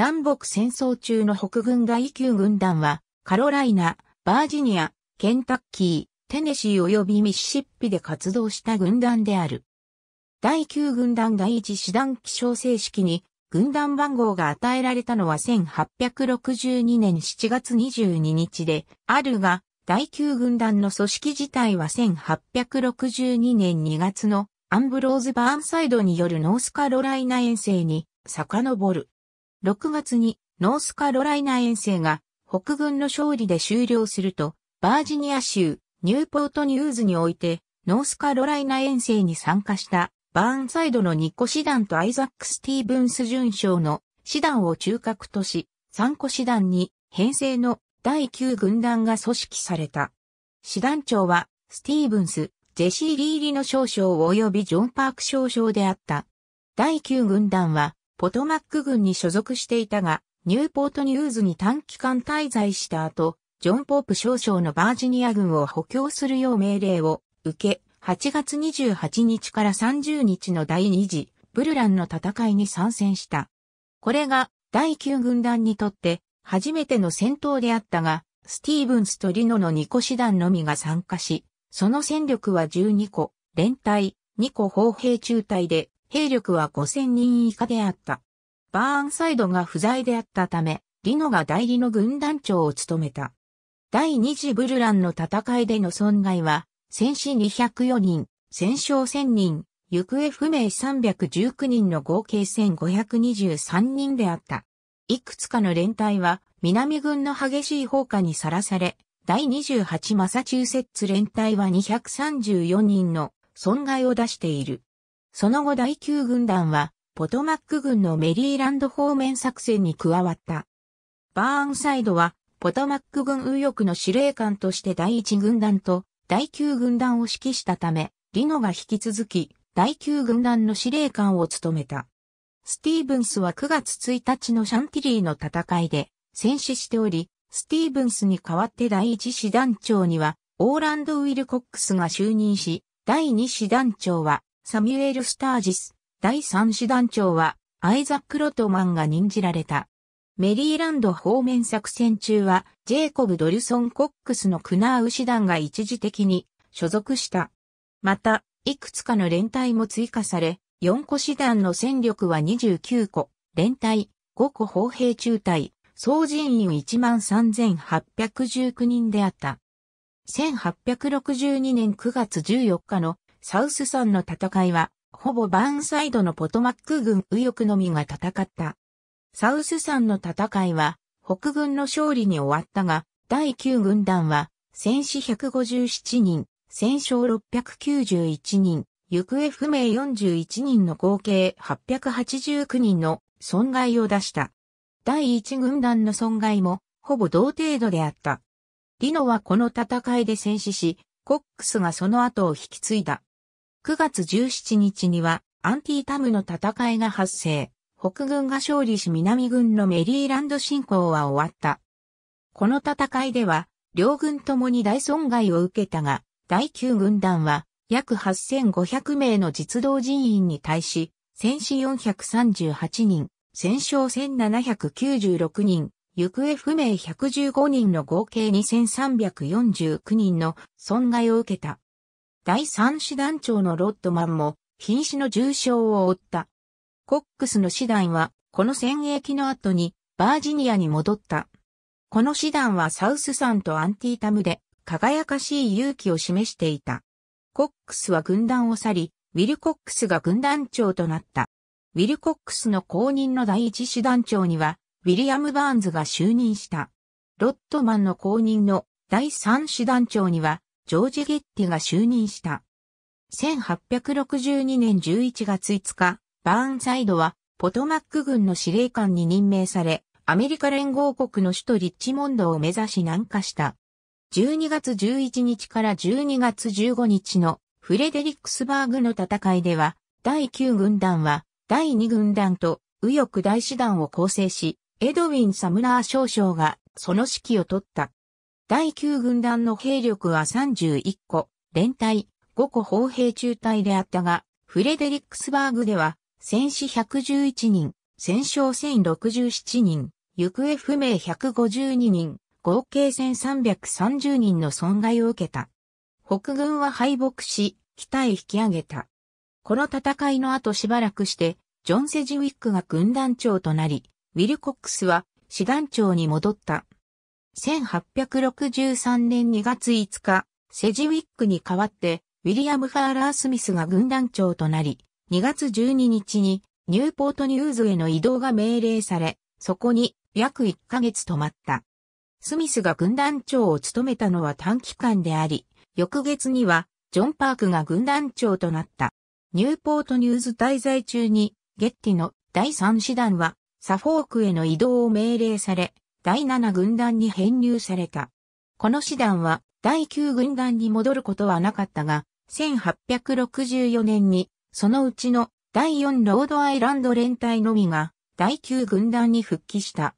南北戦争中の北軍第9軍団は、カロライナ、バージニア、ケンタッキー、テネシー及びミシシッピで活動した軍団である。第9軍団第1師団記章正式に軍団番号が与えられたのは1862年7月22日であるが、第9軍団の組織自体は1862年2月のアンブローズ・バーンサイドによるノースカロライナ遠征に遡る。6月にノースカロライナ遠征が北軍の勝利で終了すると、バージニア州ニューポートニューズにおいてノースカロライナ遠征に参加したバーンサイドのニ個コ師団とアイザック・スティーブンス准将の師団を中核とし、3個師団に編成の第9軍団が組織された。師団長はスティーブンス、ジェシー・リーリの少将及びジョン・パーク少将であった。第9軍団はポトマック軍に所属していたが、ニューポートニューズに短期間滞在した後、ジョン・ポープ少将のバージニア軍を補強するよう命令を受け、8月28日から30日の第2次ブルランの戦いに参戦した。これが第9軍団にとって初めての戦闘であったが、スティーブンスとリノの2個師団のみが参加し、その戦力は12個、連隊、2個砲兵中隊で兵力は5000人以下であった。バーンサイドが不在であったため、リノが代理の軍団長を務めた。第二次ブルランの戦いでの損害は、戦死204人、戦傷1000人、行方不明319人の合計1523人であった。いくつかの連隊は、南軍の激しい放火にさらされ、第28マサチューセッツ連隊は234人の損害を出している。その後第9軍団は、ポトマック軍のメリーランド方面作戦に加わった。バーンサイドは、ポトマック軍右翼の司令官として第1軍団と第9軍団を指揮したため、リノが引き続き、第9軍団の司令官を務めた。スティーブンスは9月1日のシャンティリーの戦いで戦死しており、スティーブンスに代わって第1師団長には、オーランド・ウィルコックスが就任し、第2師団長は、サミュエル・スタージス、第3師団長は、アイザック・ロトマンが任じられた。メリーランド方面作戦中は、ジェイコブ・ドルソン・コックスのクナーウ師団が一時的に所属した。また、いくつかの連隊も追加され、4個師団の戦力は29個、連隊、5個砲兵中隊、総人員13,819人であった。1862年9月14日のサウス山の戦いは、ほぼバーンサイドのポトマック軍右翼のみが戦った。サウス山の戦いは、北軍の勝利に終わったが、第9軍団は、戦死157人、戦勝691人、行方不明41人の合計889人の損害を出した。第1軍団の損害も、ほぼ同程度であった。リノはこの戦いで戦死し、コックスがその後を引き継いだ。9月17日にはアンティータムの戦いが発生。北軍が勝利し南軍のメリーランド侵攻は終わった。この戦いでは、両軍ともに大損害を受けたが、第9軍団は約8500名の実動人員に対し、戦死438人、戦勝1796人、行方不明115人の合計2349人の損害を受けた。第三師団長のロッドマンも、瀕死の重傷を負った。コックスの師団は、この戦役の後に、バージニアに戻った。この師団はサウスさんとアンティータムで、輝かしい勇気を示していた。コックスは軍団を去り、ウィルコックスが軍団長となった。ウィルコックスの後任の第一師団長には、ウィリアム・バーンズが就任した。ロットマンの後任の第三師団長には、ジョージ・ゲッティが就任した。1862年11月5日、バーンサイドはポトマック軍の司令官に任命され、アメリカ連合国の首都リッチモンドを目指し南下した。12月11日から12月15日のフレデリックスバーグの戦いでは、第9軍団は第2軍団と右翼大師団を構成し、エドウィン・サムナー少将がその指揮を取った。第9軍団の兵力は31個、連隊、5個砲兵中隊であったが、フレデリックスバーグでは、戦死111人、戦勝1067人、行方不明152人、合計1330人の損害を受けた。北軍は敗北し、北へ引き上げた。この戦いの後しばらくして、ジョン・セジウィックが軍団長となり、ウィルコックスは師団長に戻った。1863年2月5日、セジウィックに代わって、ウィリアム・ファーラー・スミスが軍団長となり、2月12日にニューポートニューズへの移動が命令され、そこに約1ヶ月止まった。スミスが軍団長を務めたのは短期間であり、翌月にはジョン・パークが軍団長となった。ニューポートニューズ滞在中に、ゲッティの第3師団はサフォークへの移動を命令され、第7軍団に編入された。この師団は第9軍団に戻ることはなかったが、1864年にそのうちの第4ロードアイランド連隊のみが第9軍団に復帰した。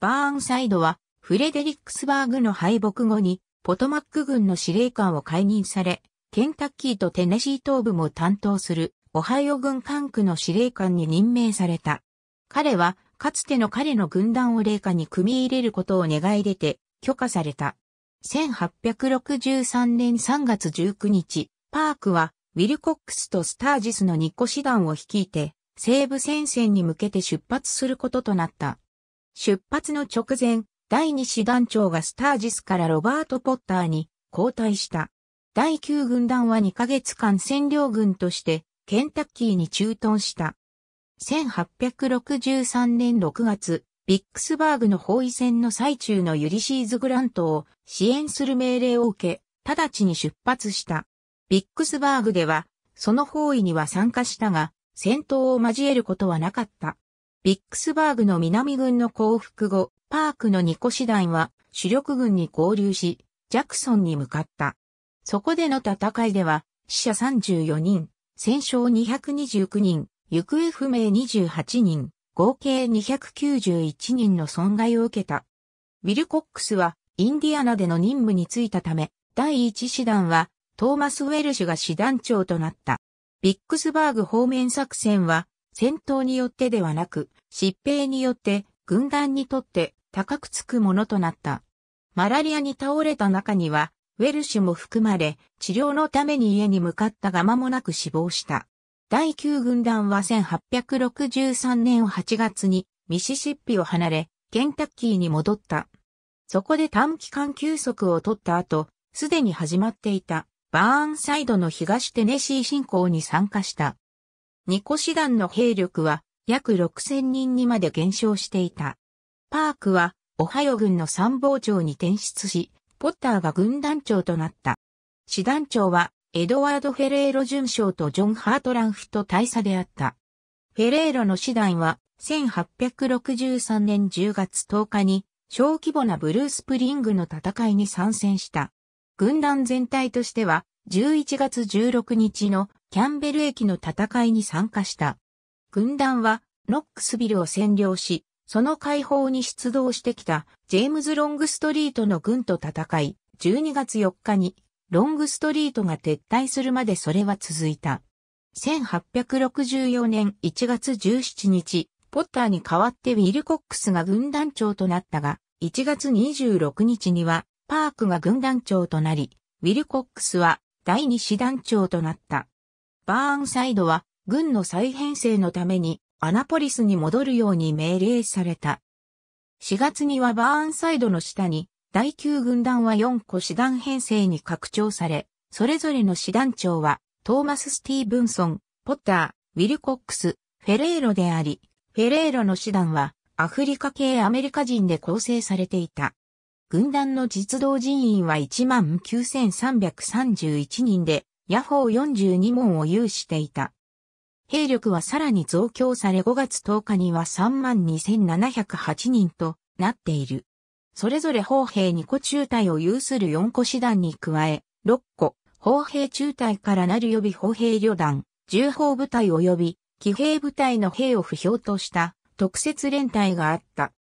バーンサイドはフレデリックスバーグの敗北後にポトマック軍の司令官を解任され、ケンタッキーとテネシー東部も担当するオハイオ軍管区の司令官に任命された。彼はかつての彼の軍団を霊下に組み入れることを願い出て、許可された。1863年3月19日、パークは、ウィルコックスとスタージスの2個師団を率いて、西部戦線に向けて出発することとなった。出発の直前、第2師団長がスタージスからロバート・ポッターに交代した。第9軍団は2ヶ月間占領軍としてケンタッキーに駐屯した。1863年6月、ビックスバーグの包囲戦の最中のユリシーズ・グラントを支援する命令を受け、直ちに出発した。ビックスバーグでは、その包囲には参加したが、戦闘を交えることはなかった。ビックスバーグの南軍の降伏後、パークの2個師団は主力軍に合流し、ジャクソンに向かった。そこでの戦いでは、死者34人、戦勝229人、行方不明28人、合計291人の損害を受けた。ウィルコックスはインディアナでの任務に就いたため、第一師団はトーマス・ウェルシュが師団長となった。ビックスバーグ方面作戦は戦闘によってではなく、疾病によって軍団にとって高くつくものとなった。マラリアに倒れた中には、ウェルシュも含まれ、治療のために家に向かったがまもなく死亡した。第9軍団は1863年8月にミシシッピを離れ、ケンタッキーに戻った。そこで短期間休息を取った後、すでに始まっていたバーンサイドの東テネシー侵攻に参加した。ニコ師団の兵力は約6000人にまで減少していた。パークはオハヨ軍の参謀長に転出し、ポッターが軍団長となった。師団長はエドワード・フェレーロ巡将とジョン・ハートランフと大佐であった。フェレーロの師団は、1863年10月10日に、小規模なブルースプリングの戦いに参戦した。軍団全体としては、11月16日のキャンベル駅の戦いに参加した。軍団は、ノックスビルを占領し、その解放に出動してきたジェームズ・ロングストリートの軍と戦い、12月4日にロングストリートが撤退するまでそれは続いた。1864年1月17日、ポッターに代わってウィルコックスが軍団長となったが、1月26日にはパークが軍団長となり、ウィルコックスは第二師団長となった。バーンサイドは軍の再編成のためにアナポリスに戻るように命令された。4月にはバーンサイドの下に第9軍団は4個師団編成に拡張され、それぞれの師団長は、トーマス・スティーブンソン、ポッター、ウィルコックス、フェレーロであり、フェレーロの師団は、アフリカ系アメリカ人で構成されていた。軍団の実動人員は19,331人で、ヤホー42門を有していた。兵力はさらに増強され5月10日には32,708人となっている。それぞれ砲兵2個中隊を有する4個師団に加え、6個、砲兵中隊からなる予備砲兵旅団、重砲部隊及び、騎兵部隊の兵を不評とした特設連隊があった。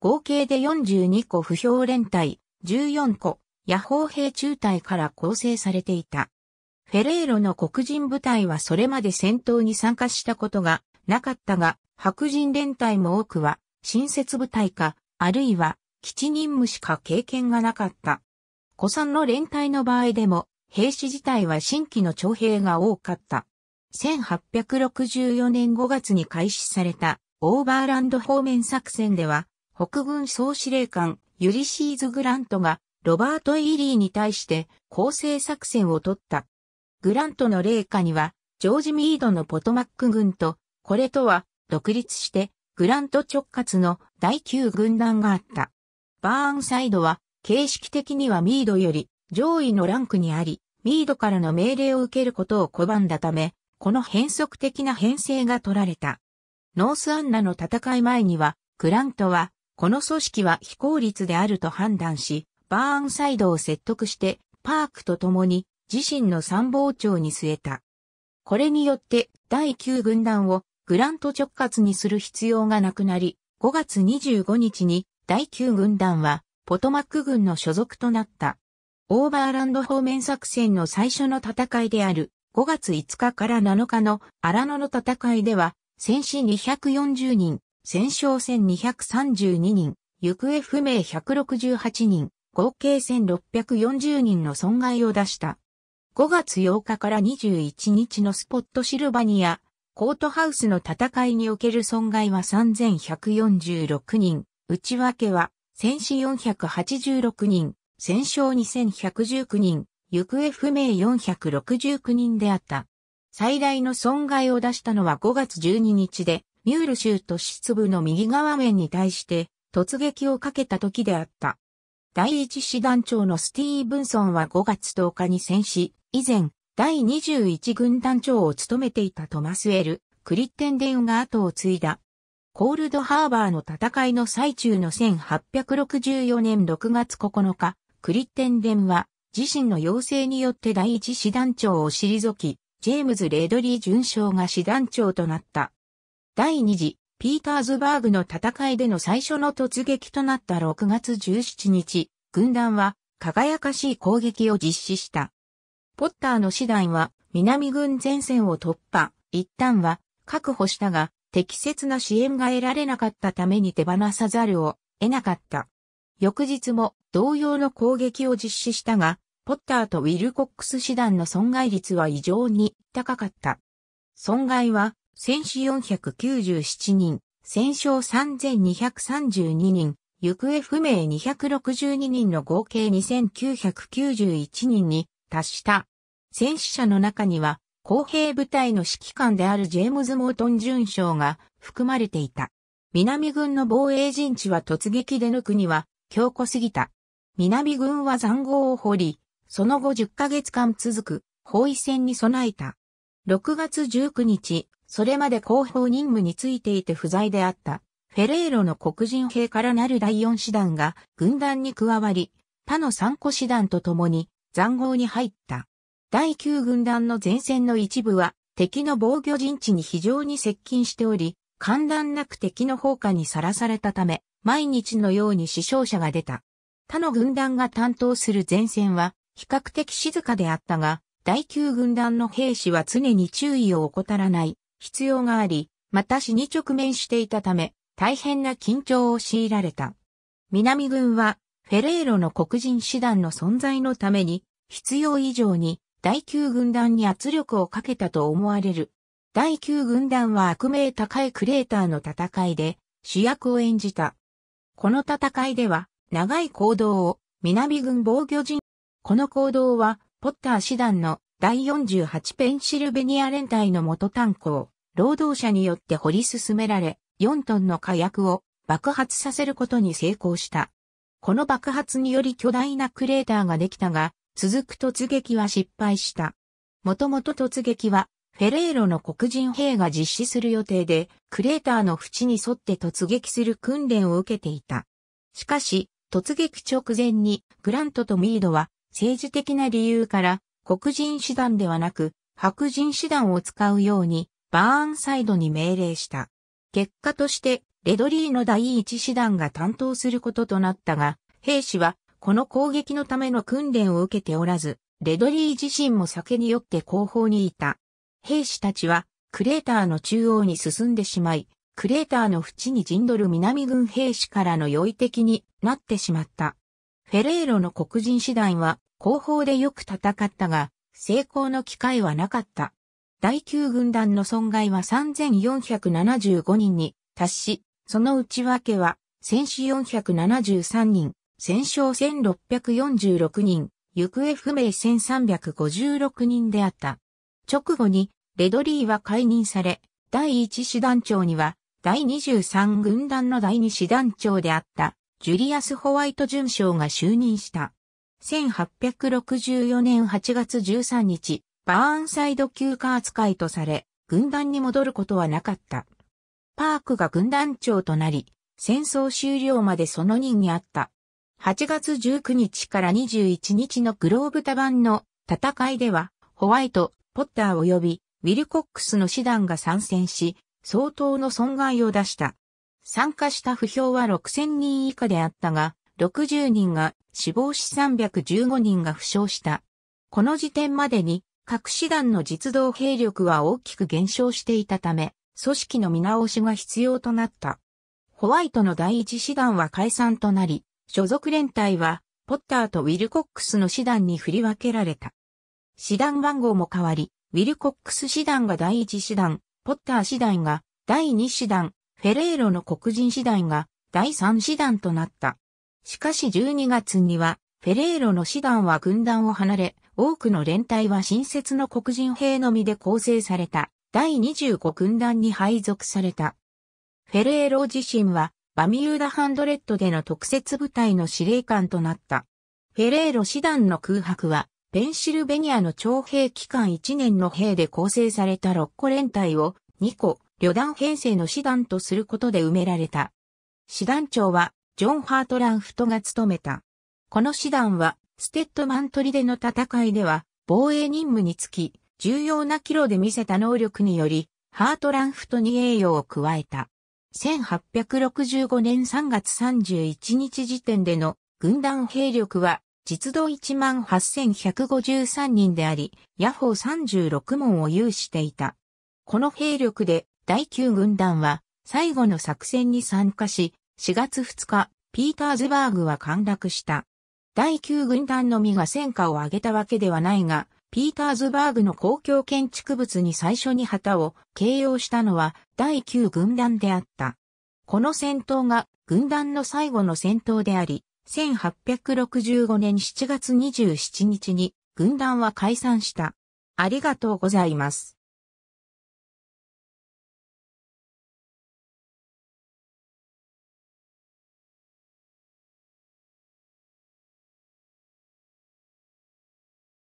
合計で42個不評連隊、14個、野砲兵中隊から構成されていた。フェレーロの黒人部隊はそれまで戦闘に参加したことがなかったが、白人連隊も多くは、新設部隊か、あるいは基地任務しか経験がなかった。古参の連隊の場合でも、兵士自体は新規の徴兵が多かった。1864年5月に開始されたオーバーランド方面作戦では、北軍総司令官ユリシーズ・グラントがロバート・イーリーに対して構成作戦を取った。グラントの霊下には、ジョージ・ミードのポトマック軍と、これとは独立して、グラント直轄の第9軍団があった。バーンサイドは、形式的にはミードより上位のランクにあり、ミードからの命令を受けることを拒んだため、この変則的な編成が取られた。ノースアンナの戦い前には、グラントは、この組織は非効率であると判断し、バーンサイドを説得して、パークと共に自身の参謀長に据えた。これによって第9軍団をグラント直轄にする必要がなくなり、5月25日に第9軍団は、ポトマック軍の所属となった。オーバーランド方面作戦の最初の戦いである5月5日から7日の荒野の戦いでは、戦死240人、戦勝戦232人、行方不明168人、合計1640人の損害を出した。5月8日から21日のスポットシルバニア、コートハウスの戦いにおける損害は3146人、内訳は、戦死486人、戦勝2119人、行方不明469人であった。最大の損害を出したのは5月12日で、ミュール州都市部の右側面に対して突撃をかけた時であった。第一師団長のスティーブンソンは5月10日に戦死、以前、第21軍団長を務めていたトマスエル、クリッテンデウが後を継いだコールドハーバーの戦いの最中の1864年6月9日、クリッテンデンは自身の要請によって第一師団長を退き、ジェームズ・レードリー巡将が師団長となった。第二次、ピーターズバーグの戦いでの最初の突撃となった6月17日、軍団は輝かしい攻撃を実施した。ポッターの師団は南軍前線を突破、一旦は確保したが、適切な支援が得られなかったために手放さざるを得なかった。翌日も同様の攻撃を実施したが、ポッターとウィルコックス師団の損害率は異常に高かった。損害は、戦死497人、戦勝3232人、行方不明262人の合計2991人に達した。戦死者の中には、公平部隊の指揮官であるジェームズ・モートン准将が含まれていた。南軍の防衛陣地は突撃で抜くには強固すぎた。南軍は塹壕を掘り、その後10ヶ月間続く包囲戦に備えた。6月19日、それまで広報任務についていて不在であった、フェレーロの黒人兵からなる第4師団が軍団に加わり、他の3個師団と共に塹壕に入った。第9軍団の前線の一部は敵の防御陣地に非常に接近しており、寒暖なく敵の放火にさらされたため、毎日のように死傷者が出た。他の軍団が担当する前線は比較的静かであったが、第9軍団の兵士は常に注意を怠らない必要があり、また死に直面していたため、大変な緊張を強いられた。南軍は、フェレーロの黒人師団の存在のために、必要以上に第9軍団に圧力をかけたと思われる。第9軍団は悪名高いクレーターの戦いで主役を演じた。この戦いでは長い行動を南軍防御陣。この行動はポッター師団の第48ペンシルベニア連隊の元炭鉱、労働者によって掘り進められ、4トンの火薬を爆発させることに成功した。この爆発により巨大なクレーターができたが、続く突撃は失敗した。もともと突撃は、フェレーロの黒人兵が実施する予定で、クレーターの縁に沿って突撃する訓練を受けていた。しかし、突撃直前に、グラントとミードは、政治的な理由から、黒人師団ではなく、白人師団を使うように、バーンサイドに命令した。結果として、レドリーの第一師団が担当することとなったが、兵士はこの攻撃のための訓練を受けておらず、レドリー自身も酒に酔って後方にいた。兵士たちは、クレーターの中央に進んでしまい、クレーターの縁に陣取る南軍兵士からの良い敵になってしまった。フェレーロの黒人師団は後方でよく戦ったが、成功の機会はなかった。第9軍団の損害は3475人に達し、その内訳は戦死473人、戦勝1646人、行方不明1356人であった。直後に、レドリーは解任され、第1師団長には、第23軍団の第2師団長であった、ジュリアス・ホワイト巡将が就任した。1864年8月13日、バーンサイド休暇扱いとされ、軍団に戻ることはなかった。パークが軍団長となり、戦争終了までその任にあった。8月19日から21日のグローブタ版の戦いでは、ホワイト、ポッター及びウィルコックスの師団が参戦し、相当の損害を出した。参加した不評は6000人以下であったが、60人が死亡し315人が負傷した。この時点までに各師団の実動兵力は大きく減少していたため、組織の見直しが必要となった。ホワイトの第一師団は解散となり、所属連隊は、ポッターとウィルコックスの師団に振り分けられた。師団番号も変わり、ウィルコックス師団が第一師団、ポッター師団が第二師団、フェレーロの黒人師団が第三師団となった。しかし12月には、フェレーロの師団は軍団を離れ、多くの連隊は新設の黒人兵のみで構成された、第25軍団に配属された。フェレーロ自身は、バミューダハンドレッドでの特設部隊の司令官となった。フェレーロ師団の空白は、ペンシルベニアの徴兵期間1年の兵で構成された6個連隊を2個、旅団編成の師団とすることで埋められた。師団長は、ジョン・ハートランフトが務めた。この師団は、ステッドマントリでの戦いでは、防衛任務につき、重要なキロで見せた能力により、ハートランフトに栄誉を加えた。1865年3月31日時点での軍団兵力は実動18,153人であり、野砲36門を有していた。この兵力で第9軍団は最後の作戦に参加し、4月2日、ピーターズバーグは陥落した。第9軍団のみが戦果を上げたわけではないが、ピーターズバーグの公共建築物に最初に旗を掲揚したのは第9軍団であった。この戦闘が軍団の最後の戦闘であり、1865年7月27日に軍団は解散した。ありがとうございます。